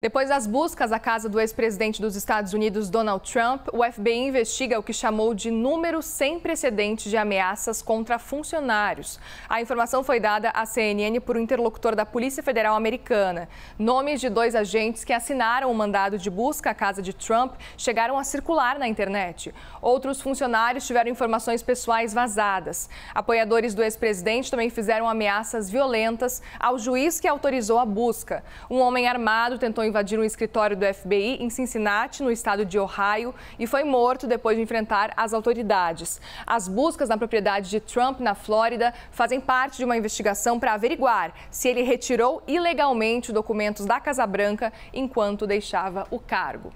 Depois das buscas à casa do ex-presidente dos Estados Unidos, Donald Trump, o FBI investiga o que chamou de número sem precedentes de ameaças contra funcionários. A informação foi dada à CNN por um interlocutor da Polícia Federal Americana. Nomes de dois agentes que assinaram o mandado de busca à casa de Trump chegaram a circular na internet. Outros funcionários tiveram informações pessoais vazadas. Apoiadores do ex-presidente também fizeram ameaças violentas ao juiz que autorizou a busca. Um homem armado tentou invadir um escritório do FBI em Cincinnati, no estado de Ohio, e foi morto depois de enfrentar as autoridades. As buscas na propriedade de Trump, na Flórida, fazem parte de uma investigação para averiguar se ele retirou ilegalmente documentos da Casa Branca enquanto deixava o cargo.